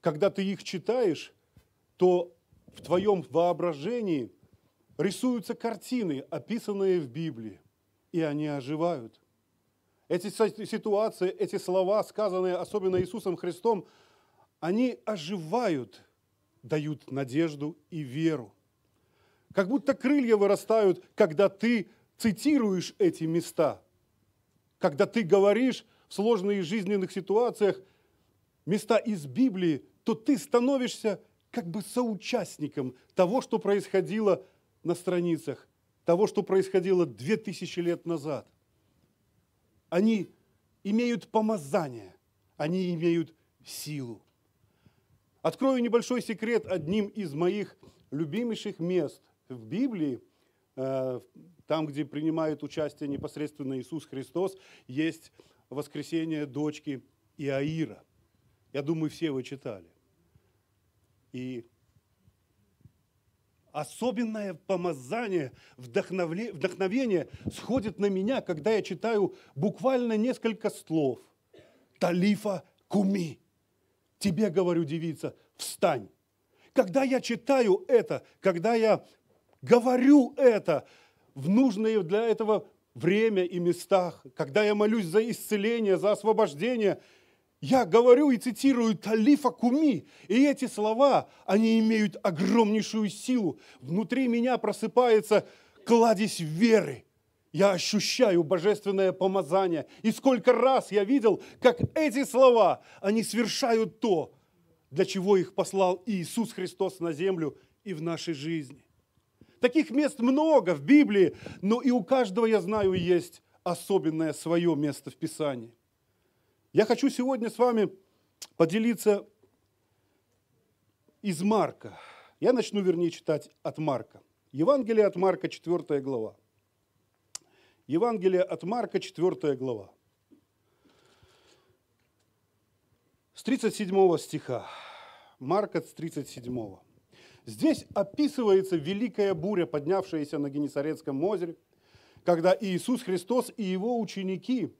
когда ты их читаешь, то в твоем воображении рисуются картины, описанные в Библии, и они оживают. Эти ситуации, эти слова, сказанные особенно Иисусом Христом, они оживают, дают надежду и веру. Как будто крылья вырастают, когда ты цитируешь эти места, когда ты говоришь в сложных жизненных ситуациях места из Библии, то ты становишься как бы соучастником того, что происходило на страницах, того, что происходило две тысячи лет назад. Они имеют помазание, они имеют силу. Открою небольшой секрет одним из моих любимейших мест в Библии, э, там, где принимает участие непосредственно Иисус Христос, есть воскресение дочки Иаира. Я думаю, все вы читали. И особенное помазание, вдохновение сходит на меня, когда я читаю буквально несколько слов. Талифа куми. Тебе, говорю, девица, встань. Когда я читаю это, когда я говорю это в нужные для этого время и местах, когда я молюсь за исцеление, за освобождение – я говорю и цитирую Талифа Куми, и эти слова, они имеют огромнейшую силу. Внутри меня просыпается кладезь веры. Я ощущаю божественное помазание. И сколько раз я видел, как эти слова, они совершают то, для чего их послал Иисус Христос на землю и в нашей жизни. Таких мест много в Библии, но и у каждого, я знаю, есть особенное свое место в Писании. Я хочу сегодня с вами поделиться из Марка. Я начну, вернее, читать от Марка. Евангелие от Марка, 4 глава. Евангелие от Марка, 4 глава. С 37 стиха. Марка с 37. Здесь описывается великая буря, поднявшаяся на Генесарецком озере, когда Иисус Христос и его ученики –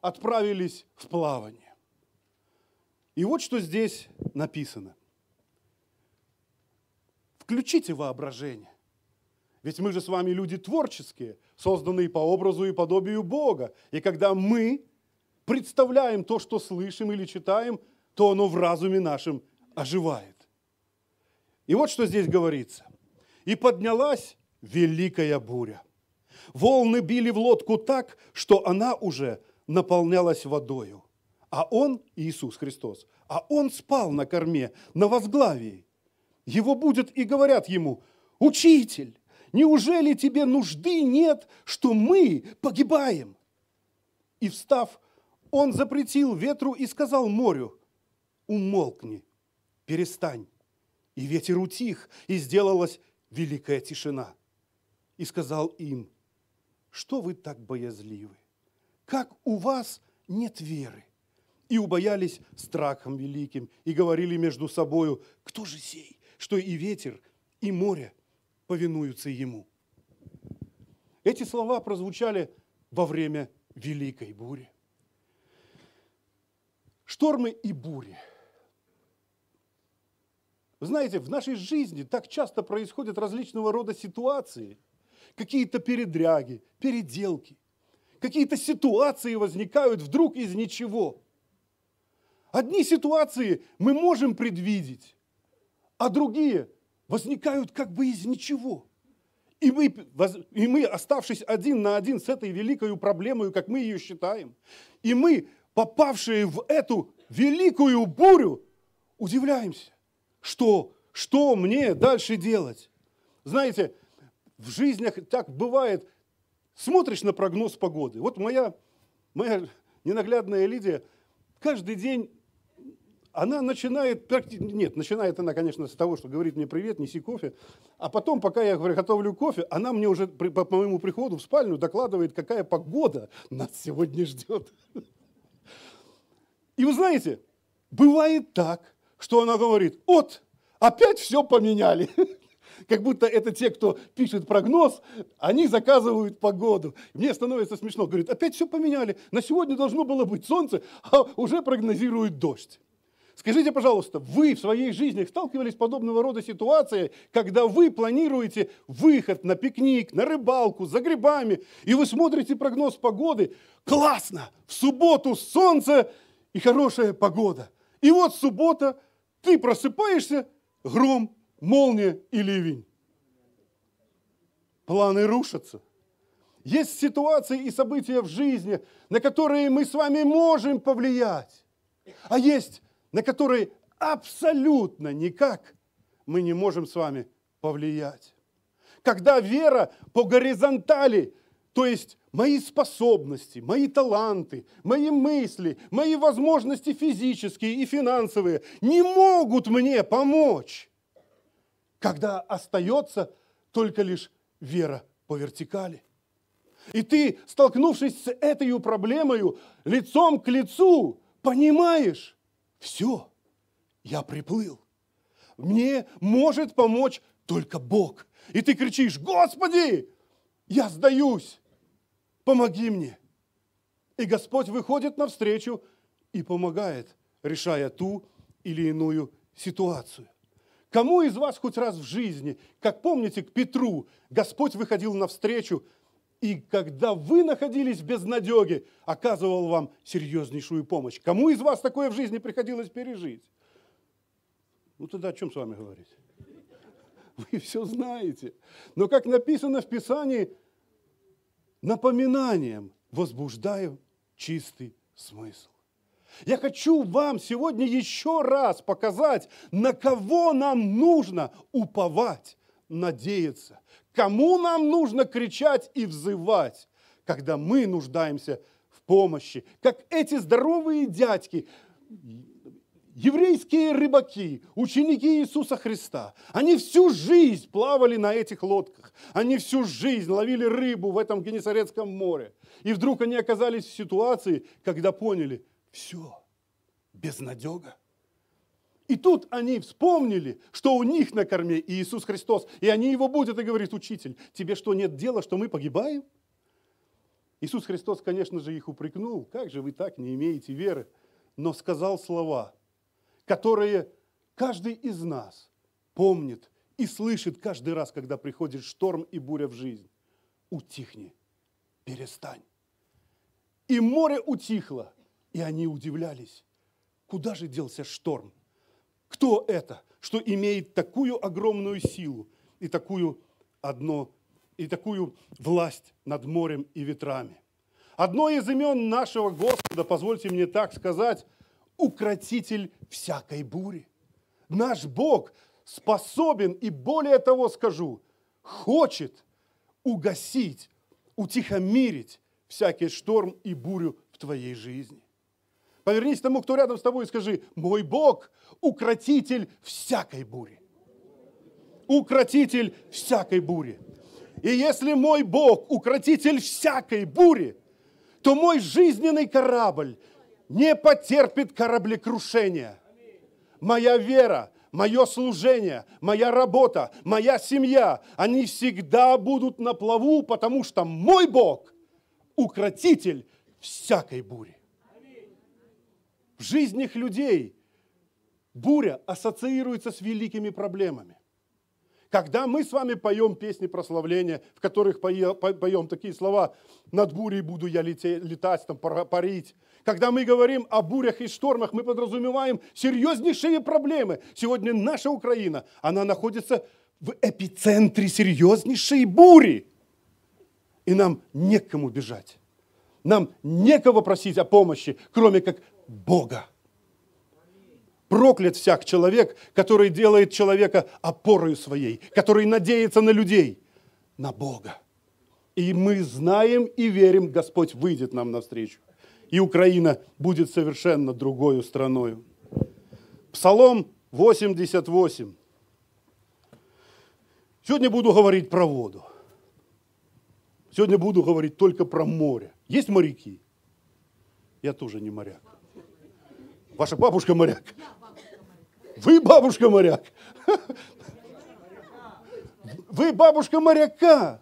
отправились в плавание. И вот что здесь написано. Включите воображение. Ведь мы же с вами люди творческие, созданные по образу и подобию Бога. И когда мы представляем то, что слышим или читаем, то оно в разуме нашем оживает. И вот что здесь говорится. «И поднялась великая буря. Волны били в лодку так, что она уже наполнялась водою. А он, Иисус Христос, а он спал на корме, на возглавии. Его будет и говорят ему, «Учитель, неужели тебе нужды нет, что мы погибаем?» И встав, он запретил ветру и сказал морю, «Умолкни, перестань». И ветер утих, и сделалась великая тишина. И сказал им, «Что вы так боязливы?» как у вас нет веры? И убоялись страхом великим, и говорили между собою, кто же сей, что и ветер, и море повинуются ему. Эти слова прозвучали во время великой бури. Штормы и бури. Вы знаете, в нашей жизни так часто происходят различного рода ситуации, какие-то передряги, переделки – Какие-то ситуации возникают вдруг из ничего. Одни ситуации мы можем предвидеть, а другие возникают как бы из ничего. И мы, и мы, оставшись один на один с этой великой проблемой, как мы ее считаем, и мы, попавшие в эту великую бурю, удивляемся, что, что мне дальше делать. Знаете, в жизнях так бывает – Смотришь на прогноз погоды. Вот моя, моя ненаглядная Лидия каждый день она начинает, нет, начинает она, конечно, с того, что говорит мне привет, неси кофе, а потом, пока я готовлю кофе, она мне уже по моему приходу в спальню докладывает, какая погода нас сегодня ждет. И вы знаете, бывает так, что она говорит, вот, опять все поменяли как будто это те, кто пишет прогноз, они заказывают погоду. Мне становится смешно. Говорит, опять все поменяли. На сегодня должно было быть солнце, а уже прогнозируют дождь. Скажите, пожалуйста, вы в своей жизни сталкивались с подобного рода ситуацией, когда вы планируете выход на пикник, на рыбалку, за грибами, и вы смотрите прогноз погоды. Классно! В субботу солнце и хорошая погода. И вот суббота, ты просыпаешься, гром, молния и ливень. Планы рушатся. Есть ситуации и события в жизни, на которые мы с вами можем повлиять, а есть, на которые абсолютно никак мы не можем с вами повлиять. Когда вера по горизонтали, то есть мои способности, мои таланты, мои мысли, мои возможности физические и финансовые не могут мне помочь, когда остается только лишь вера по вертикали. И ты, столкнувшись с этой проблемой, лицом к лицу, понимаешь, все, я приплыл. Мне может помочь только Бог. И ты кричишь, Господи, я сдаюсь, помоги мне. И Господь выходит навстречу и помогает, решая ту или иную ситуацию. Кому из вас хоть раз в жизни, как помните, к Петру Господь выходил навстречу, и когда вы находились в безнадеге, оказывал вам серьезнейшую помощь. Кому из вас такое в жизни приходилось пережить? Ну тогда о чем с вами говорить? Вы все знаете. Но как написано в Писании, напоминанием возбуждаю чистый смысл. Я хочу вам сегодня еще раз показать, на кого нам нужно уповать, надеяться, кому нам нужно кричать и взывать, когда мы нуждаемся в помощи, как эти здоровые дядьки, еврейские рыбаки, ученики Иисуса Христа, они всю жизнь плавали на этих лодках, они всю жизнь ловили рыбу в этом Генесарецком море. И вдруг они оказались в ситуации, когда поняли – все. Безнадега. И тут они вспомнили, что у них на корме Иисус Христос, и они его будут, и говорит, учитель, тебе что, нет дела, что мы погибаем? Иисус Христос, конечно же, их упрекнул, как же вы так не имеете веры, но сказал слова, которые каждый из нас помнит и слышит каждый раз, когда приходит шторм и буря в жизнь. Утихни, перестань. И море утихло, и они удивлялись, куда же делся шторм? Кто это, что имеет такую огромную силу и такую одно и такую власть над морем и ветрами? Одно из имен нашего Господа, позвольте мне так сказать, укротитель всякой бури. Наш Бог способен и более того скажу, хочет угасить, утихомирить всякий шторм и бурю в твоей жизни. Повернись тому, кто рядом с тобой, и скажи, мой Бог – укротитель всякой бури. Укротитель всякой бури. И если мой Бог – укротитель всякой бури, то мой жизненный корабль не потерпит кораблекрушения. Моя вера, мое служение, моя работа, моя семья, они всегда будут на плаву, потому что мой Бог – укротитель всякой бури в жизнях людей буря ассоциируется с великими проблемами. Когда мы с вами поем песни прославления, в которых поем такие слова «над бурей буду я летать, там, парить», когда мы говорим о бурях и штормах, мы подразумеваем серьезнейшие проблемы. Сегодня наша Украина, она находится в эпицентре серьезнейшей бури. И нам некому бежать. Нам некого просить о помощи, кроме как Бога. Проклят всяк человек, который делает человека опорою своей, который надеется на людей, на Бога. И мы знаем и верим, Господь выйдет нам навстречу. И Украина будет совершенно другой страною. Псалом 88. Сегодня буду говорить про воду. Сегодня буду говорить только про море. Есть моряки? Я тоже не моряк. Ваша бабушка моряк. Вы бабушка моряк. Вы бабушка моряка.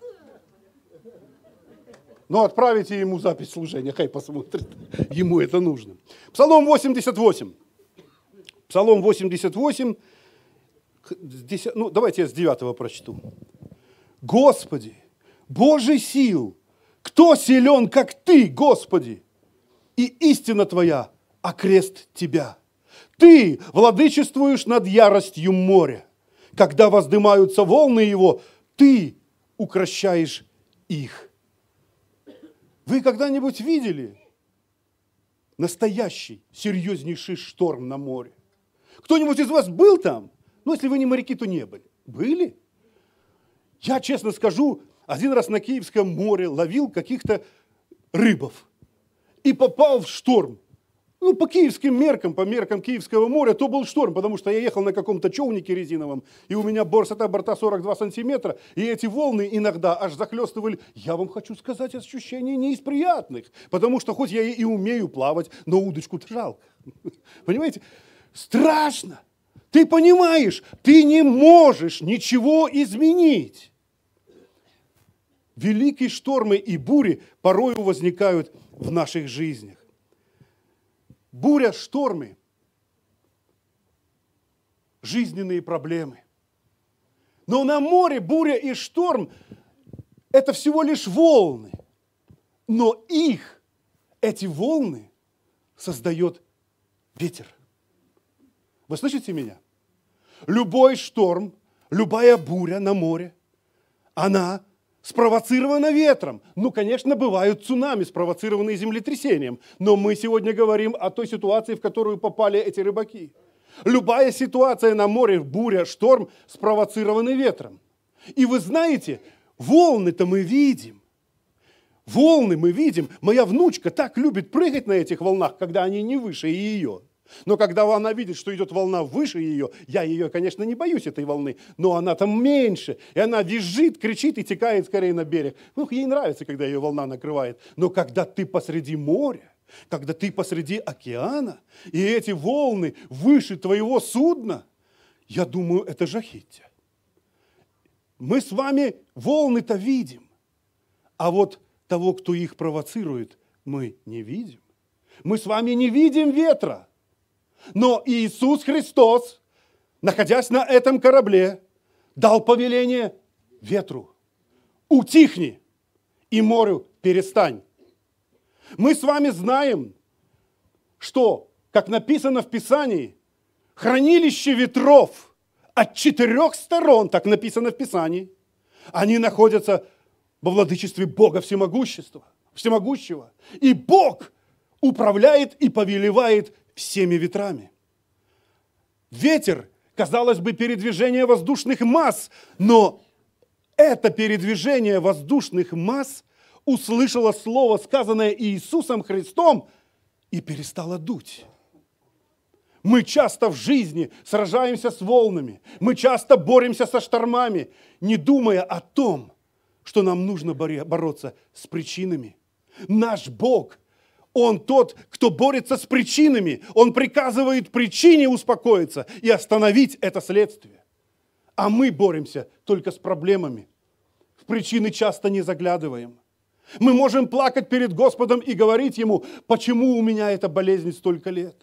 Но ну, отправите ему запись служения, хай посмотрит. Ему это нужно. Псалом 88. Псалом 88. ну, давайте я с 9 прочту. Господи, Божий сил, кто силен, как Ты, Господи, и истина Твоя а крест тебя. Ты владычествуешь над яростью моря. Когда воздымаются волны его, ты укращаешь их. Вы когда-нибудь видели настоящий, серьезнейший шторм на море? Кто-нибудь из вас был там? Ну, если вы не моряки, то не были. Были? Я, честно скажу, один раз на Киевском море ловил каких-то рыбов и попал в шторм ну, по киевским меркам, по меркам Киевского моря, то был шторм, потому что я ехал на каком-то човнике резиновом, и у меня борсота борта 42 сантиметра, и эти волны иногда аж захлестывали. Я вам хочу сказать, ощущение не из приятных, потому что хоть я и умею плавать, но удочку жалко. Понимаете? Страшно. Ты понимаешь, ты не можешь ничего изменить. Великие штормы и бури порою возникают в наших жизнях буря, штормы, жизненные проблемы. Но на море буря и шторм – это всего лишь волны. Но их, эти волны, создает ветер. Вы слышите меня? Любой шторм, любая буря на море, она спровоцировано ветром. Ну, конечно, бывают цунами, спровоцированные землетрясением. Но мы сегодня говорим о той ситуации, в которую попали эти рыбаки. Любая ситуация на море, буря, шторм спровоцированы ветром. И вы знаете, волны-то мы видим. Волны мы видим. Моя внучка так любит прыгать на этих волнах, когда они не выше ее. Но когда она видит, что идет волна выше ее, я ее, конечно, не боюсь этой волны, но она там меньше, и она визжит, кричит и текает скорее на берег. Ну, ей нравится, когда ее волна накрывает. Но когда ты посреди моря, когда ты посреди океана, и эти волны выше твоего судна, я думаю, это жахитя. Мы с вами волны-то видим, а вот того, кто их провоцирует, мы не видим. Мы с вами не видим ветра, но Иисус Христос, находясь на этом корабле, дал повеление ветру. Утихни и морю перестань. Мы с вами знаем, что, как написано в Писании, хранилище ветров от четырех сторон, так написано в Писании, они находятся во владычестве Бога Всемогущества, Всемогущего. И Бог управляет и повелевает всеми ветрами. Ветер, казалось бы, передвижение воздушных масс, но это передвижение воздушных масс услышало слово, сказанное Иисусом Христом, и перестало дуть. Мы часто в жизни сражаемся с волнами, мы часто боремся со штормами, не думая о том, что нам нужно бороться с причинами. Наш Бог – он тот, кто борется с причинами. Он приказывает причине успокоиться и остановить это следствие. А мы боремся только с проблемами. В причины часто не заглядываем. Мы можем плакать перед Господом и говорить Ему, почему у меня эта болезнь столько лет.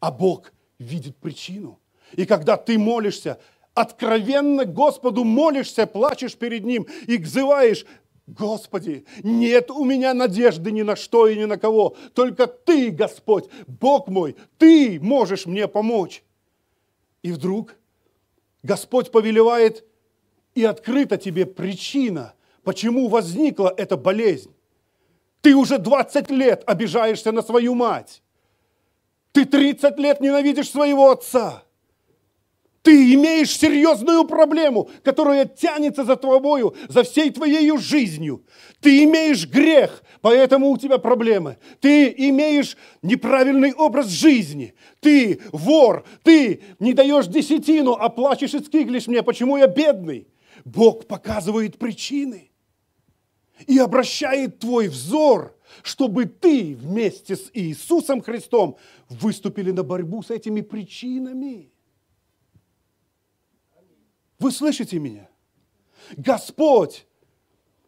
А Бог видит причину. И когда ты молишься, откровенно Господу молишься, плачешь перед Ним и взываешь, Господи, нет у меня надежды ни на что и ни на кого. Только Ты, Господь, Бог мой, Ты можешь мне помочь. И вдруг Господь повелевает, и открыта тебе причина, почему возникла эта болезнь. Ты уже 20 лет обижаешься на свою мать. Ты 30 лет ненавидишь своего отца. Ты имеешь серьезную проблему, которая тянется за тобою, за всей твоей жизнью. Ты имеешь грех, поэтому у тебя проблемы. Ты имеешь неправильный образ жизни. Ты вор, ты не даешь десятину, а плачешь и скиглишь мне, почему я бедный. Бог показывает причины и обращает твой взор, чтобы ты вместе с Иисусом Христом выступили на борьбу с этими причинами. Вы слышите меня? Господь,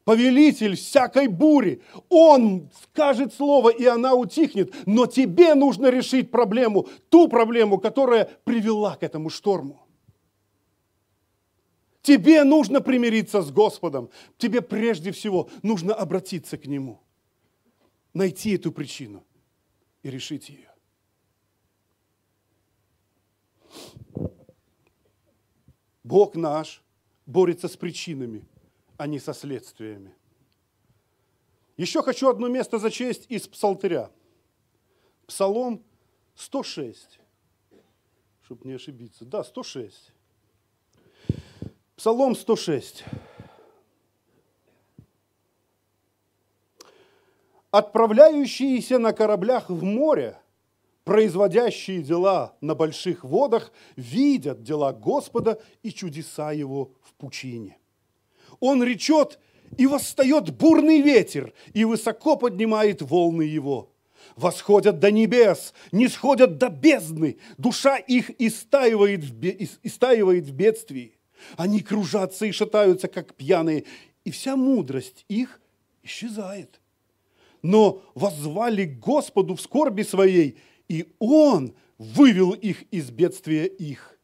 повелитель всякой бури, Он скажет слово, и она утихнет. Но тебе нужно решить проблему, ту проблему, которая привела к этому шторму. Тебе нужно примириться с Господом. Тебе прежде всего нужно обратиться к Нему, найти эту причину и решить ее. Бог наш борется с причинами, а не со следствиями. Еще хочу одно место зачесть из Псалтыря. Псалом 106, чтобы не ошибиться. Да, 106. Псалом 106. Отправляющиеся на кораблях в море – производящие дела на больших водах, видят дела Господа и чудеса Его в пучине. Он речет, и восстает бурный ветер, и высоко поднимает волны его. Восходят до небес, не сходят до бездны, душа их истаивает в, бе... истаивает в бедствии. Они кружатся и шатаются, как пьяные, и вся мудрость их исчезает. Но воззвали к Господу в скорби своей, и Он вывел их из бедствия их.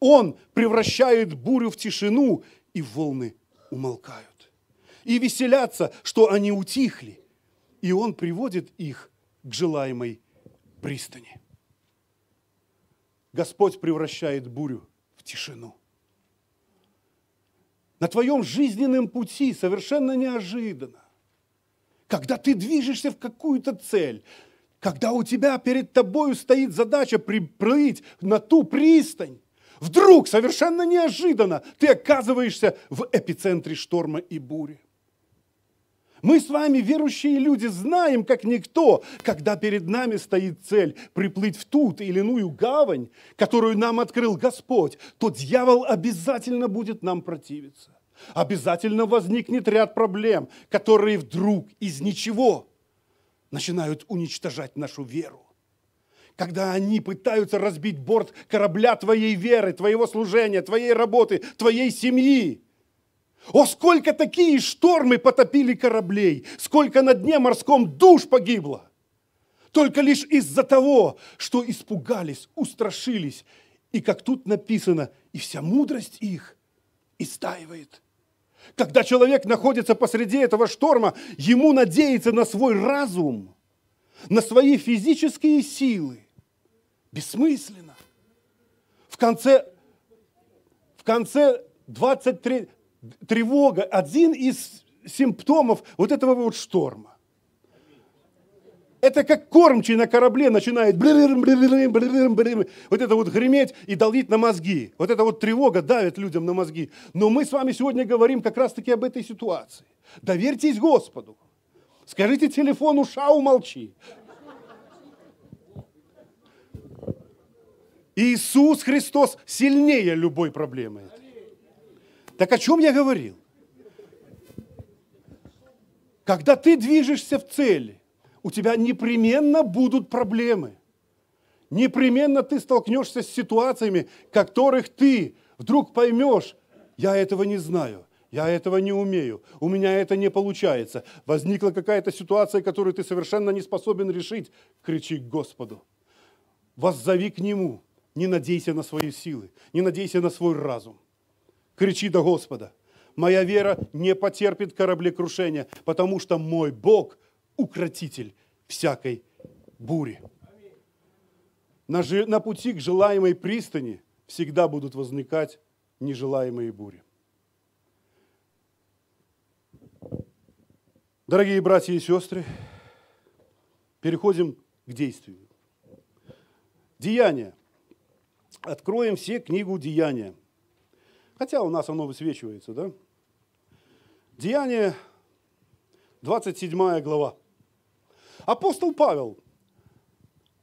Он превращает бурю в тишину, и волны умолкают. И веселятся, что они утихли. И Он приводит их к желаемой пристани. Господь превращает бурю в тишину. На твоем жизненном пути совершенно неожиданно, когда ты движешься в какую-то цель, когда у тебя перед тобою стоит задача приплыть на ту пристань, вдруг, совершенно неожиданно, ты оказываешься в эпицентре шторма и бури. Мы с вами, верующие люди, знаем, как никто, когда перед нами стоит цель приплыть в ту или иную гавань, которую нам открыл Господь, то дьявол обязательно будет нам противиться. Обязательно возникнет ряд проблем, которые вдруг из ничего начинают уничтожать нашу веру. Когда они пытаются разбить борт корабля твоей веры, твоего служения, твоей работы, твоей семьи. О, сколько такие штормы потопили кораблей, сколько на дне морском душ погибло. Только лишь из-за того, что испугались, устрашились. И как тут написано, и вся мудрость их истаивает – когда человек находится посреди этого шторма, ему надеется на свой разум, на свои физические силы. Бессмысленно. В конце, в конце 23 тревога, один из симптомов вот этого вот шторма. Это как кормчий на корабле начинает брырым, брырым, брырым, брырым, вот это вот греметь и долить на мозги. Вот это вот тревога давит людям на мозги. Но мы с вами сегодня говорим как раз-таки об этой ситуации. Доверьтесь Господу. Скажите телефону «Шау, молчи». Иисус Христос сильнее любой проблемы. Так о чем я говорил? Когда ты движешься в цели, у тебя непременно будут проблемы. Непременно ты столкнешься с ситуациями, которых ты вдруг поймешь, я этого не знаю, я этого не умею, у меня это не получается. Возникла какая-то ситуация, которую ты совершенно не способен решить. Кричи к Господу. Воззови к Нему. Не надейся на свои силы, не надейся на свой разум. Кричи до Господа. Моя вера не потерпит кораблекрушения, потому что мой Бог – укротитель всякой бури. На, же, на пути к желаемой пристани всегда будут возникать нежелаемые бури. Дорогие братья и сестры, переходим к действию. Деяния. Откроем все книгу Деяния. Хотя у нас оно высвечивается, да? Деяние, 27 глава. Апостол Павел,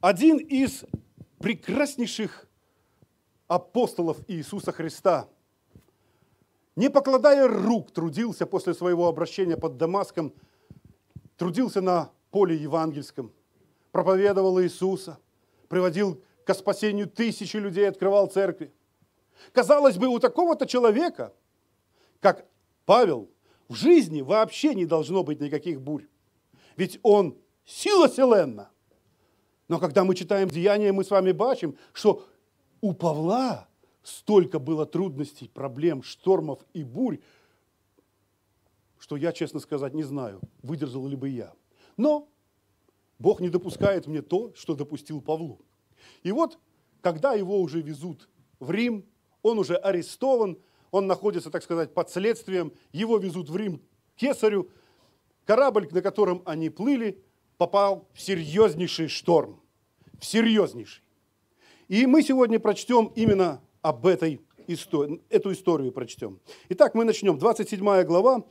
один из прекраснейших апостолов Иисуса Христа, не покладая рук, трудился после своего обращения под Дамаском, трудился на поле евангельском, проповедовал Иисуса, приводил к спасению тысячи людей, открывал церкви. Казалось бы, у такого-то человека, как Павел, в жизни вообще не должно быть никаких бурь. Ведь он сила вселенная, Но когда мы читаем Деяния, мы с вами бачим, что у Павла столько было трудностей, проблем, штормов и бурь, что я, честно сказать, не знаю, выдержал ли бы я. Но Бог не допускает мне то, что допустил Павлу. И вот, когда его уже везут в Рим, он уже арестован, он находится, так сказать, под следствием, его везут в Рим кесарю, корабль, на котором они плыли, попал в серьезнейший шторм, в серьезнейший. И мы сегодня прочтем именно об этой истории, эту историю прочтем. Итак, мы начнем. 27 глава,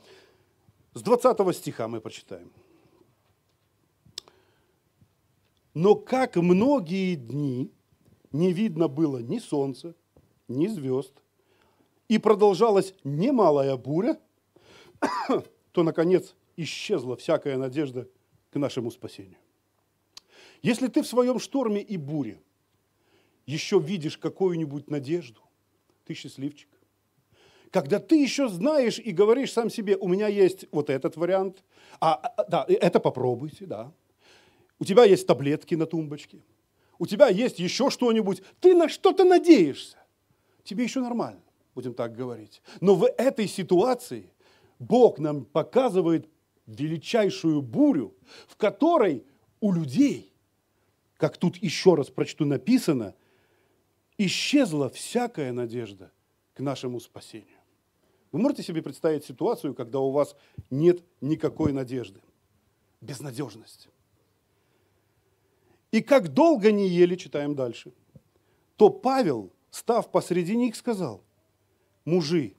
с 20 стиха мы прочитаем. Но как многие дни не видно было ни солнца, ни звезд, и продолжалась немалая буря, то, наконец, исчезла всякая надежда нашему спасению. Если ты в своем шторме и буре еще видишь какую-нибудь надежду, ты счастливчик. Когда ты еще знаешь и говоришь сам себе, у меня есть вот этот вариант, а, а, а, да, это попробуйте, да. У тебя есть таблетки на тумбочке, у тебя есть еще что-нибудь, ты на что-то надеешься. Тебе еще нормально, будем так говорить. Но в этой ситуации Бог нам показывает величайшую бурю, в которой у людей, как тут еще раз прочту написано, исчезла всякая надежда к нашему спасению. Вы можете себе представить ситуацию, когда у вас нет никакой надежды? Безнадежность. И как долго не ели, читаем дальше, то Павел, став посреди них, сказал, «Мужи,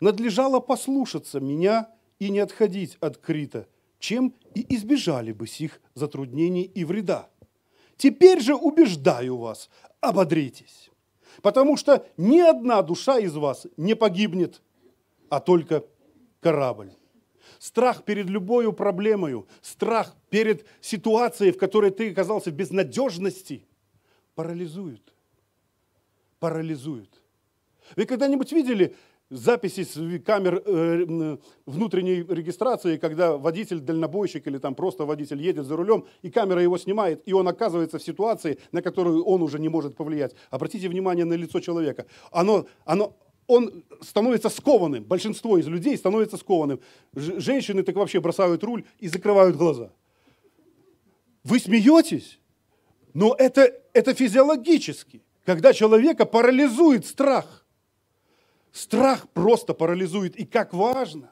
надлежало послушаться меня и не отходить от Крита, чем и избежали бы сих затруднений и вреда. Теперь же убеждаю вас, ободритесь, потому что ни одна душа из вас не погибнет, а только корабль. Страх перед любою проблемою, страх перед ситуацией, в которой ты оказался в безнадежности, парализует. Парализует. Вы когда-нибудь видели записи с камер э, внутренней регистрации, когда водитель, дальнобойщик или там просто водитель едет за рулем, и камера его снимает, и он оказывается в ситуации, на которую он уже не может повлиять. Обратите внимание на лицо человека. Оно, оно, он становится скованным. Большинство из людей становится скованным. женщины так вообще бросают руль и закрывают глаза. Вы смеетесь? Но это, это физиологически. Когда человека парализует страх – Страх просто парализует. И как важно,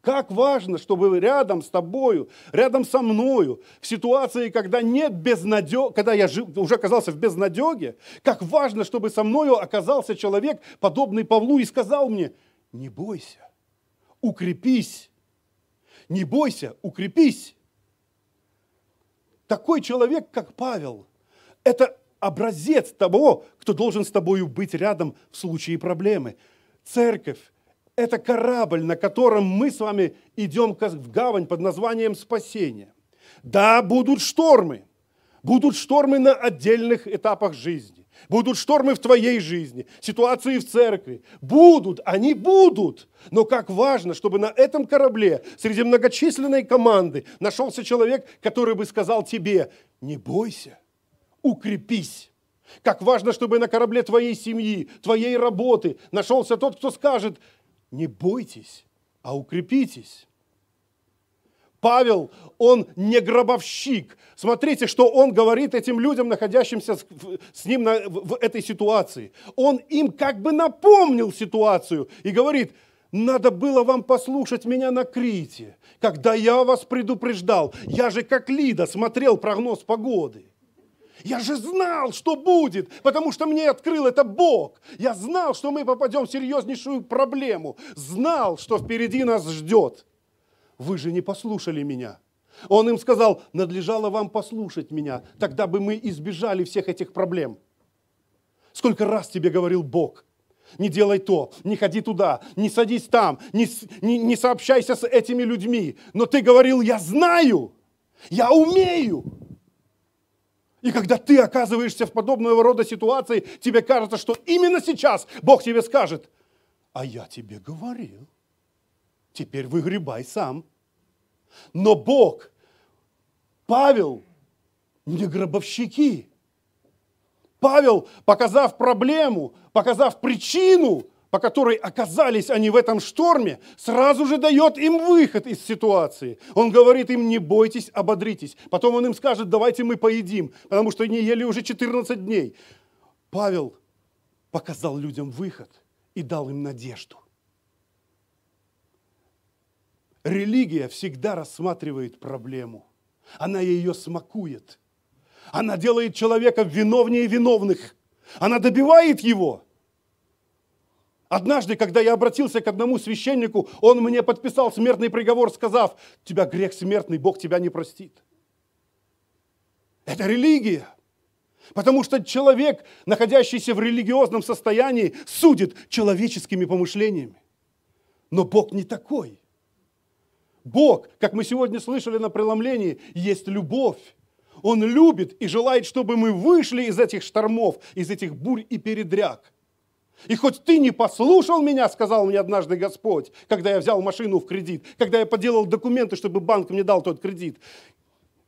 как важно, чтобы рядом с тобою, рядом со мною, в ситуации, когда нет безнадег, когда я жив, уже оказался в безнадеге, как важно, чтобы со мною оказался человек, подобный Павлу, и сказал мне, не бойся, укрепись, не бойся, укрепись. Такой человек, как Павел, это образец того, кто должен с тобою быть рядом в случае проблемы – Церковь – это корабль, на котором мы с вами идем в гавань под названием спасение. Да, будут штормы. Будут штормы на отдельных этапах жизни. Будут штормы в твоей жизни, ситуации в церкви. Будут, они будут. Но как важно, чтобы на этом корабле среди многочисленной команды нашелся человек, который бы сказал тебе, не бойся, укрепись. Как важно, чтобы на корабле твоей семьи, твоей работы нашелся тот, кто скажет, не бойтесь, а укрепитесь. Павел, он не гробовщик. Смотрите, что он говорит этим людям, находящимся с, с ним на, в, в этой ситуации. Он им как бы напомнил ситуацию и говорит, надо было вам послушать меня на Крите, когда я вас предупреждал. Я же как Лида смотрел прогноз погоды. Я же знал, что будет, потому что мне открыл это Бог. Я знал, что мы попадем в серьезнейшую проблему. Знал, что впереди нас ждет. Вы же не послушали меня. Он им сказал, надлежало вам послушать меня, тогда бы мы избежали всех этих проблем. Сколько раз тебе говорил Бог, не делай то, не ходи туда, не садись там, не, не, не сообщайся с этими людьми. Но ты говорил, я знаю, я умею. И когда ты оказываешься в подобного рода ситуации, тебе кажется, что именно сейчас Бог тебе скажет, а я тебе говорил, теперь выгребай сам. Но Бог, Павел, не гробовщики. Павел, показав проблему, показав причину, по которой оказались они в этом шторме, сразу же дает им выход из ситуации. Он говорит им, не бойтесь, ободритесь. Потом он им скажет, давайте мы поедим, потому что не ели уже 14 дней. Павел показал людям выход и дал им надежду. Религия всегда рассматривает проблему. Она ее смакует. Она делает человека виновнее виновных. Она добивает его – Однажды, когда я обратился к одному священнику, он мне подписал смертный приговор, сказав, тебя грех смертный, Бог тебя не простит. Это религия. Потому что человек, находящийся в религиозном состоянии, судит человеческими помышлениями. Но Бог не такой. Бог, как мы сегодня слышали на преломлении, есть любовь. Он любит и желает, чтобы мы вышли из этих штормов, из этих бурь и передряг – и хоть ты не послушал меня, сказал мне однажды Господь, когда я взял машину в кредит, когда я поделал документы, чтобы банк мне дал тот кредит,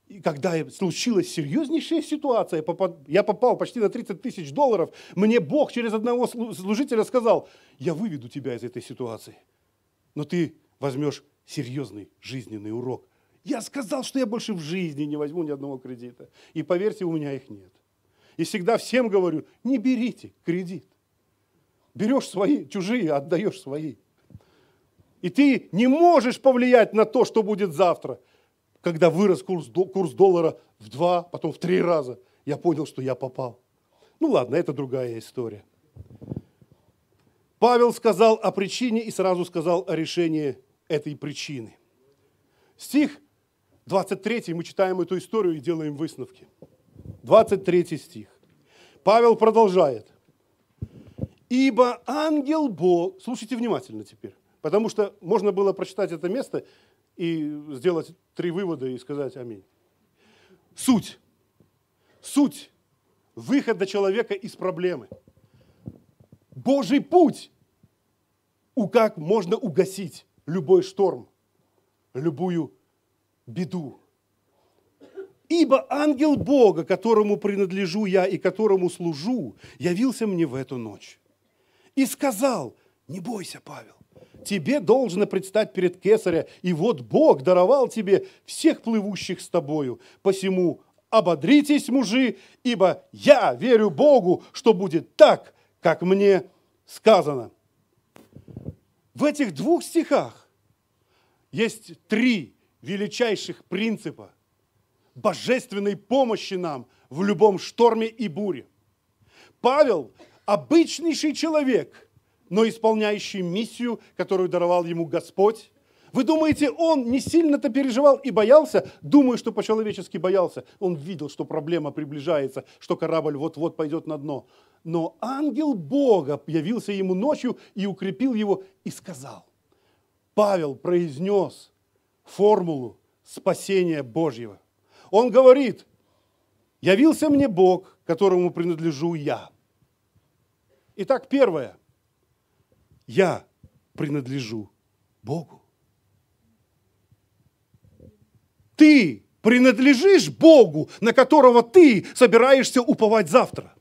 и когда случилась серьезнейшая ситуация, я попал почти на 30 тысяч долларов, мне Бог через одного служителя сказал, я выведу тебя из этой ситуации, но ты возьмешь серьезный жизненный урок. Я сказал, что я больше в жизни не возьму ни одного кредита. И поверьте, у меня их нет. И всегда всем говорю, не берите кредит берешь свои, чужие, отдаешь свои. И ты не можешь повлиять на то, что будет завтра. Когда вырос курс, курс доллара в два, потом в три раза, я понял, что я попал. Ну ладно, это другая история. Павел сказал о причине и сразу сказал о решении этой причины. Стих 23, мы читаем эту историю и делаем выставки. 23 стих. Павел продолжает. Ибо ангел Бог... Слушайте внимательно теперь, потому что можно было прочитать это место и сделать три вывода и сказать аминь. Суть. Суть выход выхода человека из проблемы. Божий путь, у как можно угасить любой шторм, любую беду. Ибо ангел Бога, которому принадлежу я и которому служу, явился мне в эту ночь и сказал, не бойся, Павел, тебе должно предстать перед Кесаря, и вот Бог даровал тебе всех плывущих с тобою, посему ободритесь, мужи, ибо я верю Богу, что будет так, как мне сказано. В этих двух стихах есть три величайших принципа божественной помощи нам в любом шторме и буре. Павел обычнейший человек, но исполняющий миссию, которую даровал ему Господь. Вы думаете, он не сильно-то переживал и боялся? Думаю, что по-человечески боялся. Он видел, что проблема приближается, что корабль вот-вот пойдет на дно. Но ангел Бога явился ему ночью и укрепил его и сказал. Павел произнес формулу спасения Божьего. Он говорит, явился мне Бог, которому принадлежу я – Итак, первое. Я принадлежу Богу. Ты принадлежишь Богу, на которого ты собираешься уповать завтра.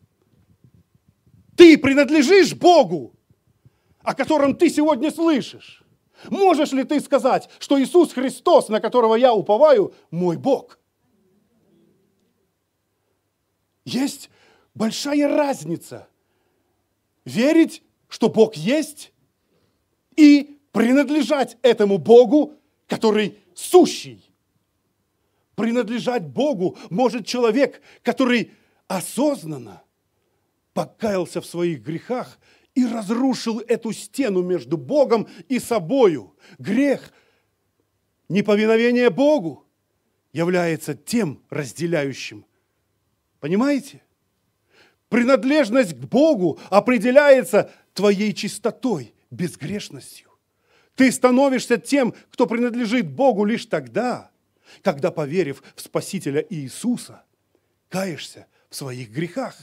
Ты принадлежишь Богу, о котором ты сегодня слышишь. Можешь ли ты сказать, что Иисус Христос, на которого я уповаю, мой Бог? Есть большая разница верить, что Бог есть, и принадлежать этому Богу, который сущий. Принадлежать Богу может человек, который осознанно покаялся в своих грехах и разрушил эту стену между Богом и собою. Грех, неповиновение Богу является тем разделяющим. Понимаете? Принадлежность к Богу определяется твоей чистотой, безгрешностью. Ты становишься тем, кто принадлежит Богу лишь тогда, когда, поверив в Спасителя Иисуса, каешься в своих грехах.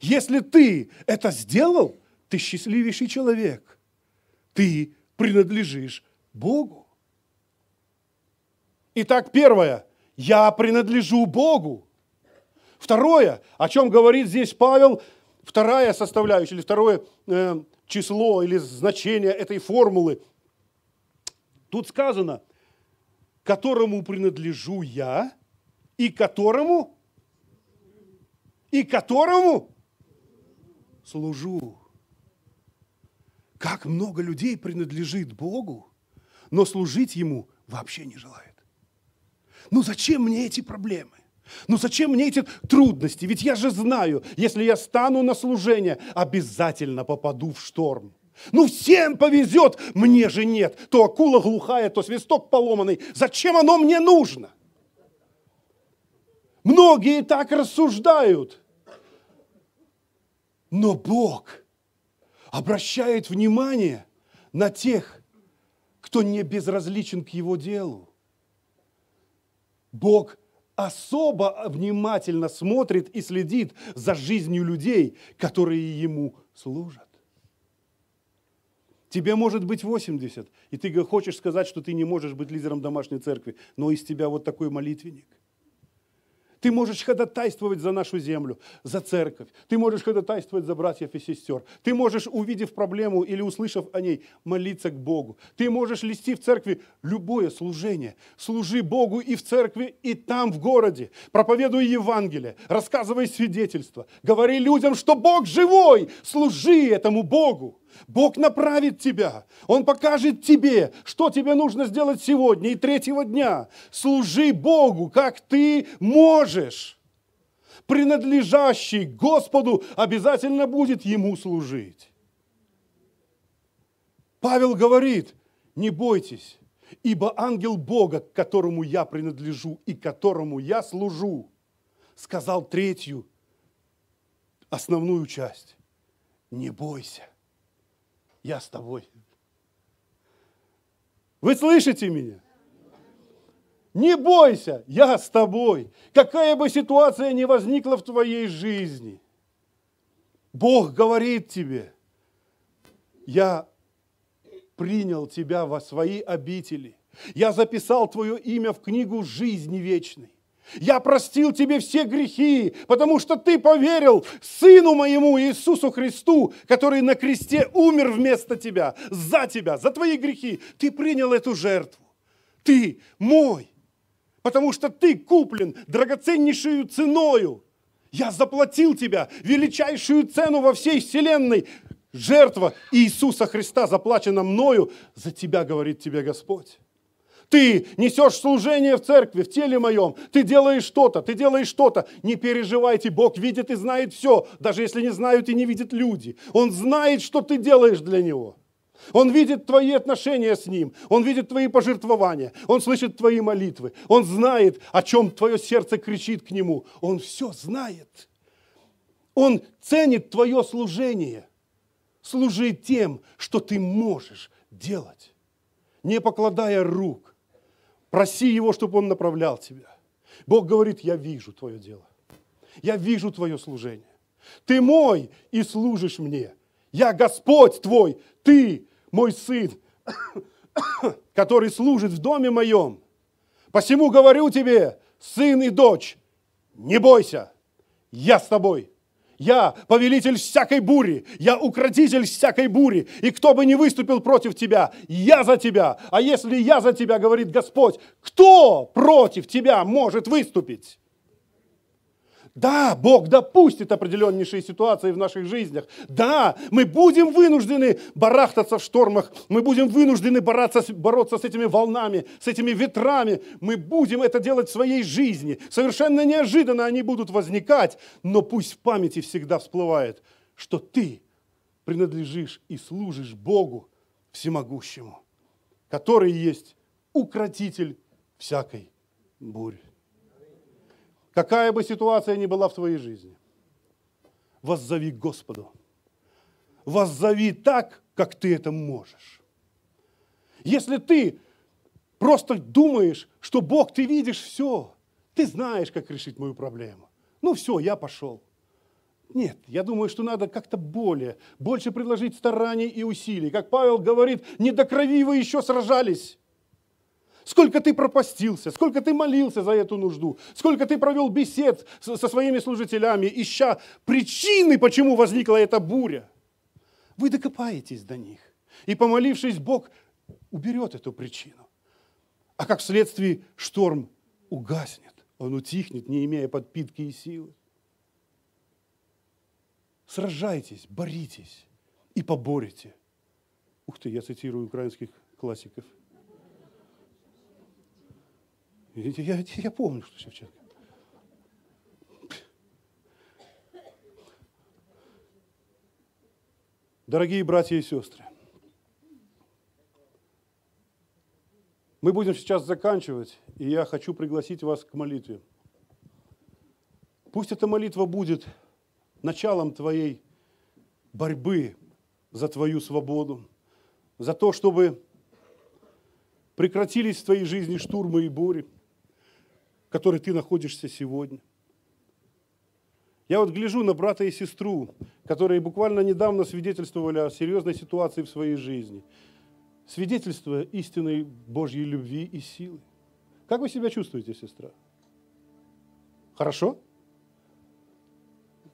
Если ты это сделал, ты счастливейший человек. Ты принадлежишь Богу. Итак, первое. Я принадлежу Богу. Второе, о чем говорит здесь Павел, вторая составляющая или второе э, число или значение этой формулы. Тут сказано, которому принадлежу я и которому и которому служу. Как много людей принадлежит Богу, но служить Ему вообще не желает. Ну зачем мне эти проблемы? Но ну зачем мне эти трудности? Ведь я же знаю, если я стану на служение, обязательно попаду в шторм. Ну всем повезет, мне же нет. То акула глухая, то свисток поломанный. Зачем оно мне нужно? Многие так рассуждают. Но Бог обращает внимание на тех, кто не безразличен к его делу. Бог особо внимательно смотрит и следит за жизнью людей, которые ему служат. Тебе может быть 80, и ты хочешь сказать, что ты не можешь быть лидером домашней церкви, но из тебя вот такой молитвенник. Ты можешь ходатайствовать за нашу землю, за церковь. Ты можешь ходатайствовать за братьев и сестер. Ты можешь, увидев проблему или услышав о ней, молиться к Богу. Ты можешь лести в церкви любое служение. Служи Богу и в церкви, и там, в городе. Проповедуй Евангелие, рассказывай свидетельство, Говори людям, что Бог живой. Служи этому Богу. Бог направит тебя. Он покажет тебе, что тебе нужно сделать сегодня и третьего дня. Служи Богу, как ты можешь. Принадлежащий Господу обязательно будет Ему служить. Павел говорит, не бойтесь, ибо ангел Бога, к которому я принадлежу и которому я служу, сказал третью основную часть. Не бойся я с тобой. Вы слышите меня? Не бойся, я с тобой. Какая бы ситуация ни возникла в твоей жизни, Бог говорит тебе, я принял тебя во свои обители. Я записал твое имя в книгу жизни вечной. Я простил тебе все грехи, потому что ты поверил Сыну моему Иисусу Христу, который на кресте умер вместо тебя, за тебя, за твои грехи. Ты принял эту жертву. Ты мой, потому что ты куплен драгоценнейшую ценою. Я заплатил тебя величайшую цену во всей вселенной. Жертва Иисуса Христа заплачена мною, за тебя говорит тебе Господь. Ты несешь служение в церкви, в теле моем. Ты делаешь что-то, ты делаешь что-то. Не переживайте, Бог видит и знает все, даже если не знают и не видят люди. Он знает, что ты делаешь для Него. Он видит твои отношения с Ним, Он видит твои пожертвования, Он слышит твои молитвы, Он знает, о чем твое сердце кричит к Нему. Он все знает. Он ценит твое служение. Служи тем, что ты можешь делать, не покладая рук. Проси Его, чтобы Он направлял тебя. Бог говорит, я вижу твое дело. Я вижу твое служение. Ты мой и служишь мне. Я Господь твой. Ты мой сын, который служит в доме моем. Посему говорю тебе, сын и дочь, не бойся, я с тобой. Я повелитель всякой бури, я укротитель всякой бури, и кто бы ни выступил против тебя, я за тебя. А если я за тебя, говорит Господь, кто против тебя может выступить? Да, Бог допустит определеннейшие ситуации в наших жизнях. Да, мы будем вынуждены барахтаться в штормах, мы будем вынуждены бороться, бороться с этими волнами, с этими ветрами. Мы будем это делать в своей жизни. Совершенно неожиданно они будут возникать, но пусть в памяти всегда всплывает, что ты принадлежишь и служишь Богу Всемогущему, который есть укротитель всякой бурь какая бы ситуация ни была в твоей жизни, воззови к Господу. Воззови так, как ты это можешь. Если ты просто думаешь, что Бог, ты видишь все, ты знаешь, как решить мою проблему. Ну все, я пошел. Нет, я думаю, что надо как-то более, больше предложить стараний и усилий. Как Павел говорит, не до крови вы еще сражались. Сколько ты пропастился, сколько ты молился за эту нужду, сколько ты провел бесед со своими служителями, ища причины, почему возникла эта буря. Вы докопаетесь до них. И помолившись, Бог уберет эту причину. А как вследствие шторм угаснет, он утихнет, не имея подпитки и силы. Сражайтесь, боритесь и поборете. Ух ты, я цитирую украинских классиков – я, я, я помню, что Шевченко. Дорогие братья и сестры, мы будем сейчас заканчивать, и я хочу пригласить вас к молитве. Пусть эта молитва будет началом твоей борьбы за твою свободу, за то, чтобы прекратились в твоей жизни штурмы и бури – в которой ты находишься сегодня. Я вот гляжу на брата и сестру, которые буквально недавно свидетельствовали о серьезной ситуации в своей жизни, свидетельствуя истинной Божьей любви и силы. Как вы себя чувствуете, сестра? Хорошо?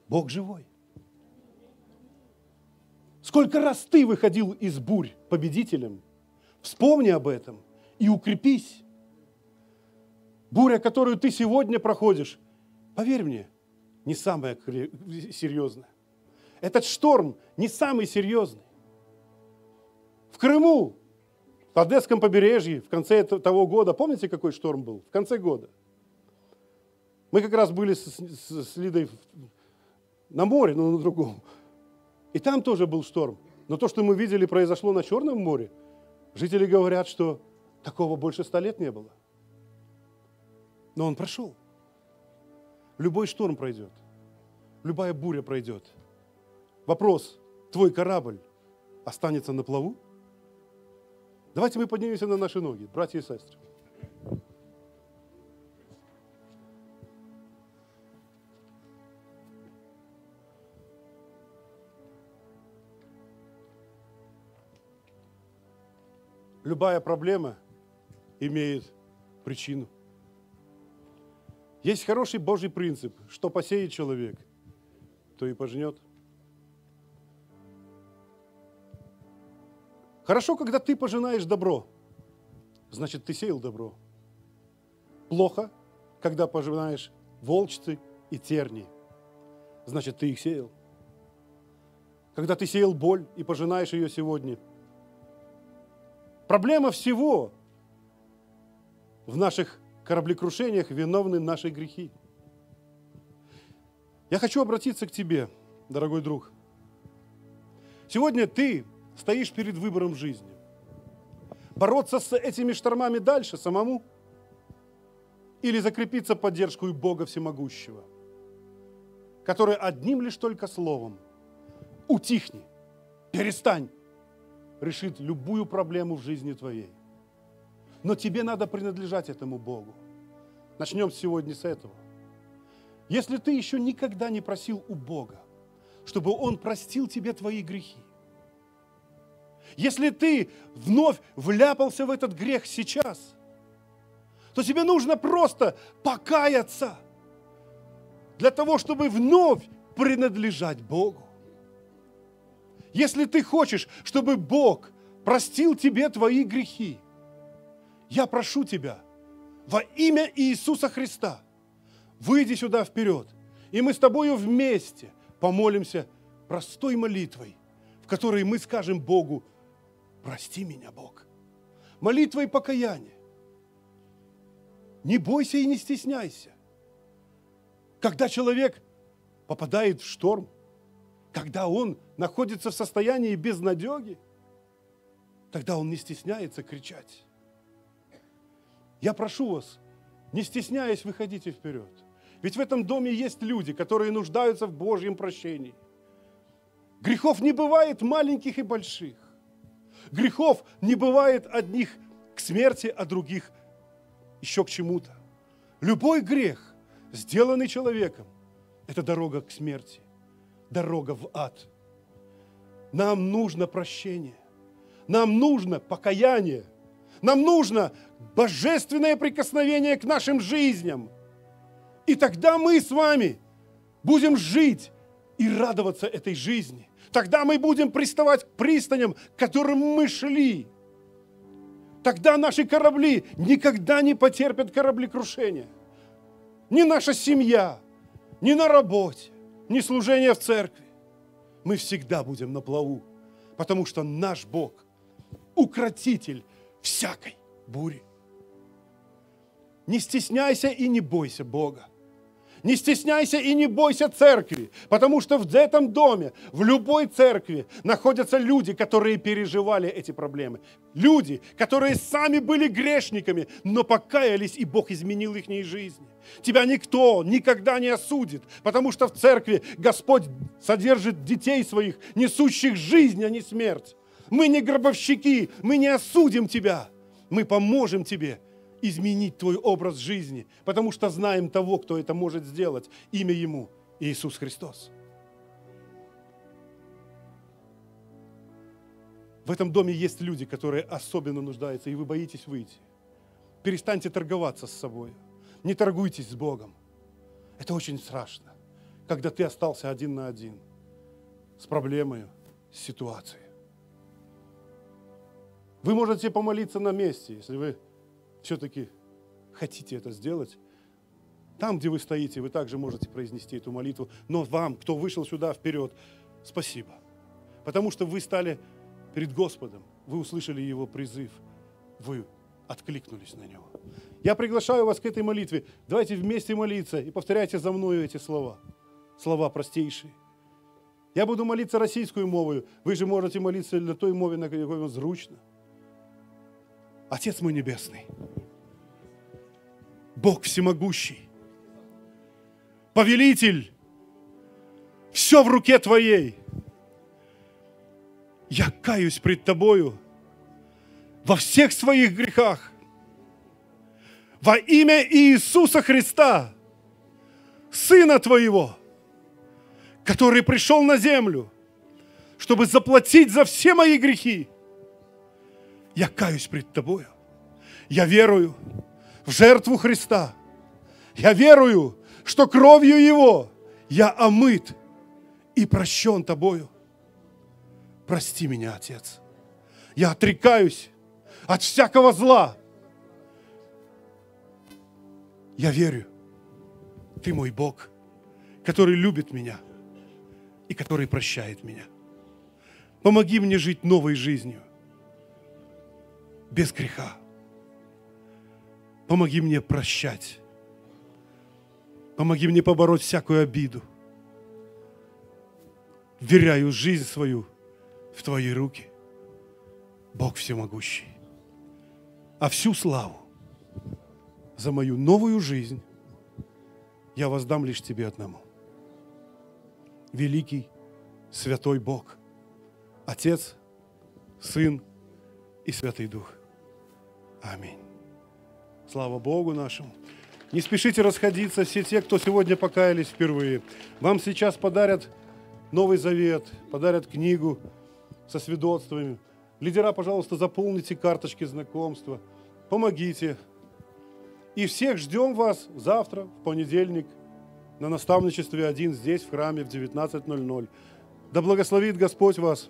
Бог живой. Сколько раз ты выходил из бурь победителем? Вспомни об этом и укрепись буря, которую ты сегодня проходишь, поверь мне, не самая серьезная. Этот шторм не самый серьезный. В Крыму, в Одесском побережье в конце того года, помните, какой шторм был? В конце года. Мы как раз были с, с, с Лидой на море, но на другом. И там тоже был шторм. Но то, что мы видели, произошло на Черном море, жители говорят, что такого больше ста лет не было. Но он прошел. Любой шторм пройдет. Любая буря пройдет. Вопрос, твой корабль останется на плаву? Давайте мы поднимемся на наши ноги, братья и сестры. Любая проблема имеет причину. Есть хороший Божий принцип, что посеет человек, то и пожнет. Хорошо, когда ты пожинаешь добро, значит, ты сеял добро. Плохо, когда пожинаешь волчцы и терни, значит, ты их сеял. Когда ты сеял боль и пожинаешь ее сегодня. Проблема всего в наших кораблекрушениях виновны наши грехи. Я хочу обратиться к тебе, дорогой друг. Сегодня ты стоишь перед выбором жизни. Бороться с этими штормами дальше самому или закрепиться поддержку и Бога Всемогущего, который одним лишь только словом «утихни», «перестань» решит любую проблему в жизни твоей – но тебе надо принадлежать этому Богу. Начнем сегодня с этого. Если ты еще никогда не просил у Бога, чтобы Он простил тебе твои грехи, если ты вновь вляпался в этот грех сейчас, то тебе нужно просто покаяться для того, чтобы вновь принадлежать Богу. Если ты хочешь, чтобы Бог простил тебе твои грехи, я прошу тебя во имя Иисуса Христа, выйди сюда вперед, и мы с тобою вместе помолимся простой молитвой, в которой мы скажем Богу, прости меня, Бог. Молитвой покаяния. Не бойся и не стесняйся. Когда человек попадает в шторм, когда он находится в состоянии безнадеги, тогда он не стесняется кричать. Я прошу вас, не стесняясь, выходите вперед. Ведь в этом доме есть люди, которые нуждаются в Божьем прощении. Грехов не бывает маленьких и больших. Грехов не бывает одних к смерти, а других еще к чему-то. Любой грех, сделанный человеком, это дорога к смерти, дорога в ад. Нам нужно прощение, нам нужно покаяние – нам нужно божественное прикосновение к нашим жизням. И тогда мы с вами будем жить и радоваться этой жизни. Тогда мы будем приставать к пристаням, к которым мы шли. Тогда наши корабли никогда не потерпят кораблекрушения. Ни наша семья, ни на работе, ни служение в церкви. Мы всегда будем на плаву, потому что наш Бог – укротитель всякой бури. Не стесняйся и не бойся Бога. Не стесняйся и не бойся церкви, потому что в этом доме, в любой церкви находятся люди, которые переживали эти проблемы. Люди, которые сами были грешниками, но покаялись, и Бог изменил их жизни. Тебя никто никогда не осудит, потому что в церкви Господь содержит детей своих, несущих жизнь, а не смерть. Мы не гробовщики, мы не осудим тебя. Мы поможем тебе изменить твой образ жизни, потому что знаем того, кто это может сделать. Имя Ему – Иисус Христос. В этом доме есть люди, которые особенно нуждаются, и вы боитесь выйти. Перестаньте торговаться с собой. Не торгуйтесь с Богом. Это очень страшно, когда ты остался один на один с проблемой, с ситуацией. Вы можете помолиться на месте, если вы все-таки хотите это сделать. Там, где вы стоите, вы также можете произнести эту молитву. Но вам, кто вышел сюда вперед, спасибо. Потому что вы стали перед Господом, вы услышали Его призыв, вы откликнулись на Него. Я приглашаю вас к этой молитве. Давайте вместе молиться и повторяйте за мною эти слова. Слова простейшие. Я буду молиться российскую мовою. Вы же можете молиться на той мове, на какой вам зручно. Отец мой Небесный, Бог всемогущий, повелитель, все в руке Твоей. Я каюсь пред Тобою во всех своих грехах. Во имя Иисуса Христа, Сына Твоего, который пришел на землю, чтобы заплатить за все мои грехи – я каюсь пред Тобою. Я верую в жертву Христа. Я верую, что кровью Его я омыт и прощен Тобою. Прости меня, Отец. Я отрекаюсь от всякого зла. Я верю, Ты мой Бог, который любит меня и который прощает меня. Помоги мне жить новой жизнью без греха. Помоги мне прощать. Помоги мне побороть всякую обиду. Веряю жизнь свою в Твои руки, Бог всемогущий. А всю славу за мою новую жизнь я воздам лишь Тебе одному. Великий, святой Бог, Отец, Сын и Святый Дух. Аминь. Слава Богу нашему. Не спешите расходиться, все те, кто сегодня покаялись впервые. Вам сейчас подарят Новый Завет, подарят книгу со свидетельствами. Лидера, пожалуйста, заполните карточки знакомства, помогите. И всех ждем вас завтра, в понедельник, на наставничестве один здесь, в храме, в 19.00. Да благословит Господь вас!